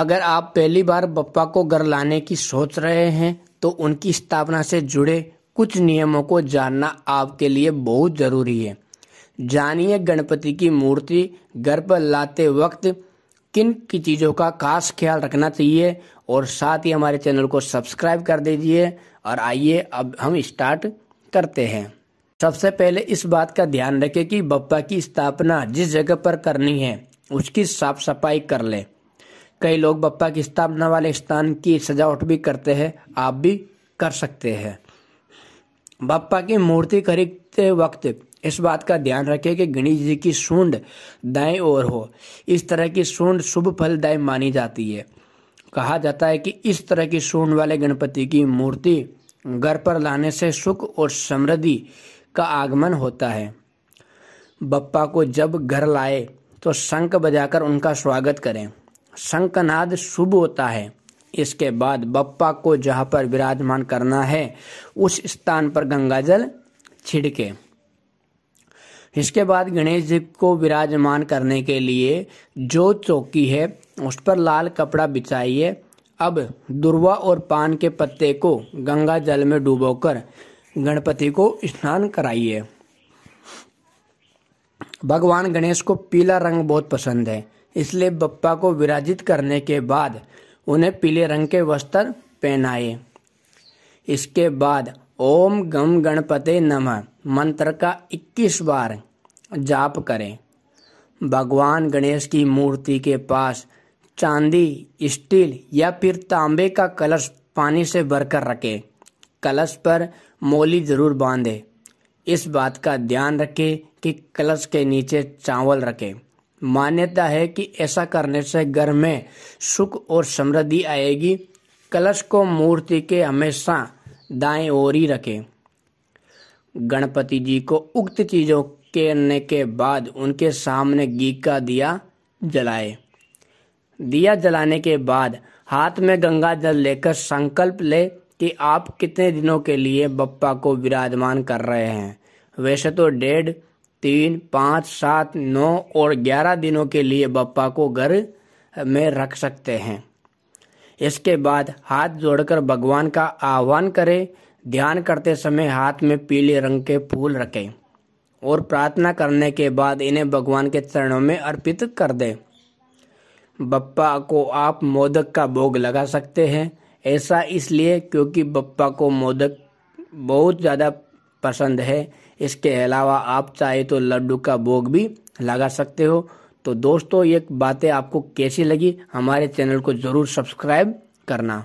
अगर आप पहली बार बप्पा को घर लाने की सोच रहे हैं तो उनकी स्थापना से जुड़े कुछ नियमों को जानना आपके लिए बहुत जरूरी है जानिए गणपति की मूर्ति घर पर लाते वक्त किन की चीज़ों का खास ख्याल रखना चाहिए और साथ ही हमारे चैनल को सब्सक्राइब कर दीजिए और आइए अब हम स्टार्ट करते हैं सबसे पहले इस बात का ध्यान रखें कि बप्पा की स्थापना जिस जगह पर करनी है उसकी साफ सफाई कर लें कई लोग बप्पा की स्थापना वाले स्थान की सजावट भी करते हैं आप भी कर सकते हैं बप्पा की मूर्ति खरीदते वक्त इस बात का ध्यान रखें कि गणेश जी की सूंड दाएं ओर हो इस तरह की सूंड शुभ फलदायी मानी जाती है कहा जाता है कि इस तरह की सूंड वाले गणपति की मूर्ति घर पर लाने से सुख और समृद्धि का आगमन होता है बप्पा को जब घर लाए तो शंख बजाकर उनका स्वागत करें शंकनाद शुभ होता है इसके बाद बप्पा को जहाँ पर विराजमान करना है उस स्थान पर गंगाजल छिड़के इसके बाद गणेश जी को विराजमान करने के लिए जो चौकी है उस पर लाल कपड़ा बिछाइए अब दुर्वा और पान के पत्ते को गंगा जल में डुबोकर गणपति को स्नान कराइए भगवान गणेश को पीला रंग बहुत पसंद है इसलिए बप्पा को विराजित करने के बाद उन्हें पीले रंग के वस्त्र पहनाए इसके बाद ओम गम गणपते नमः मंत्र का 21 बार जाप करें भगवान गणेश की मूर्ति के पास चांदी स्टील या फिर तांबे का कलश पानी से भरकर रखें कलश पर मोली जरूर बांधे इस बात का ध्यान रखें कि कलश के नीचे चावल रखें मान्यता है कि ऐसा करने से घर में सुख और समृद्धि आएगी कलश को मूर्ति के हमेशा दाएं ओर ही रखें गणपति जी को उक्त चीज़ों करने के बाद उनके सामने घी का दिया जलाए दिया जलाने के बाद हाथ में गंगा जल लेकर संकल्प ले कि आप कितने दिनों के लिए बप्पा को विराजमान कर रहे हैं वैसे तो डेढ़ तीन पाँच सात नौ और ग्यारह दिनों के लिए बप्पा को घर में रख सकते हैं इसके बाद हाथ जोड़कर भगवान का आह्वान करें ध्यान करते समय हाथ में पीले रंग के फूल रखें और प्रार्थना करने के बाद इन्हें भगवान के चरणों में अर्पित कर दें बप्पा को आप मोदक का भोग लगा सकते हैं ऐसा इसलिए क्योंकि बप्पा को मोदक बहुत ज़्यादा पसंद है इसके अलावा आप चाहे तो लड्डू का भोग भी लगा सकते हो तो दोस्तों ये बातें आपको कैसी लगी हमारे चैनल को ज़रूर सब्सक्राइब करना